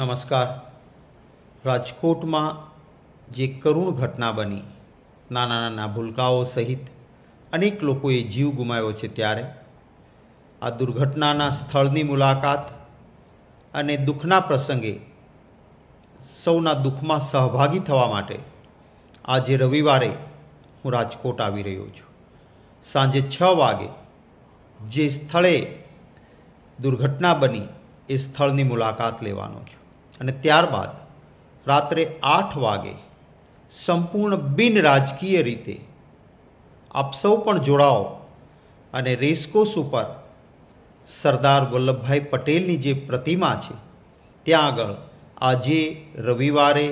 નમસ્કાર રાજકોટમાં જે કરુણ ઘટના બની નાના નાના ભૂલકાઓ સહિત અનેક લોકોએ જીવ ગુમાવ્યો છે ત્યારે આ દુર્ઘટનાના સ્થળની મુલાકાત અને દુઃખના પ્રસંગે સૌના દુઃખમાં સહભાગી થવા માટે આજે રવિવારે હું રાજકોટ આવી રહ્યો છું સાંજે છ વાગે જે સ્થળે દુર્ઘટના બની એ સ્થળની મુલાકાત લેવાનો છું અને ત્યારબાદ રાત્રે આઠ વાગે સંપૂર્ણ બિન રાજકીય રીતે આપ સૌ પણ જોડાઓ અને રેસકોસ ઉપર સરદાર વલ્લભભાઈ પટેલની જે પ્રતિમા છે ત્યાં આગળ આજે રવિવારે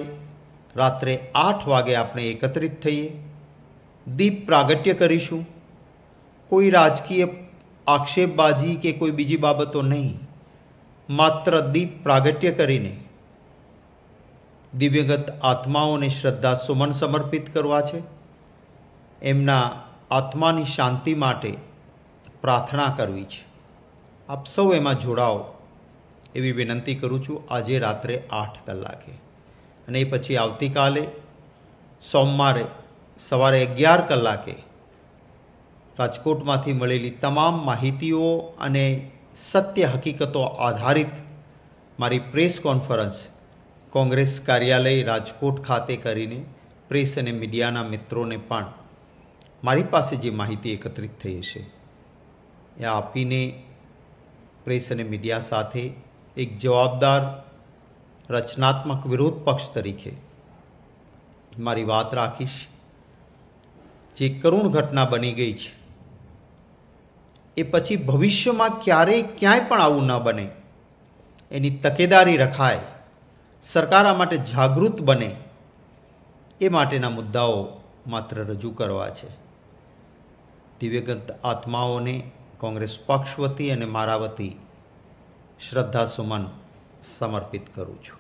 રાત્રે આઠ વાગે આપણે એકત્રિત થઈએ દીપ પ્રાગટ્ય કરીશું કોઈ રાજકીય આક્ષેપબાજી કે કોઈ બીજી બાબતો નહીં માત્ર દીપ પ્રાગટ્ય કરીને દિવ્યગત આત્માઓને શ્રદ્ધા સુમન સમર્પિત કરવા છે એમના આત્માની શાંતિ માટે પ્રાર્થના કરવી છે આપ સૌ એમાં જોડાઓ એવી વિનંતી કરું છું આજે રાત્રે આઠ કલાકે અને એ પછી આવતીકાલે સોમવારે સવારે અગિયાર કલાકે રાજકોટમાંથી મળેલી તમામ માહિતીઓ અને સત્ય હકીકતો આધારિત મારી પ્રેસ કોન્ફરન્સ કોંગ્રેસ કાર્યાલય રાજકોટ ખાતે કરીને પ્રેસ અને મીડિયાના મિત્રોને પણ મારી પાસે જે માહિતી એકત્રિત થઈ હશે એ આપીને પ્રેસ અને મીડિયા સાથે એક જવાબદાર રચનાત્મક વિરોધ પક્ષ તરીકે મારી વાત રાખીશ જે કરુણ ઘટના બની ગઈ છે એ પછી ભવિષ્યમાં ક્યારેય ક્યાંય પણ આવું ન બને એની તકેદારી રખાય સરકાર આ માટે જાગૃત બને એ માટેના મુદ્દાઓ માત્ર રજૂ કરવા છે દિવ્યગત આત્માઓને કોંગ્રેસ પક્ષ વતી અને મારા વતી શ્રદ્ધાસુમન સમર્પિત કરું છું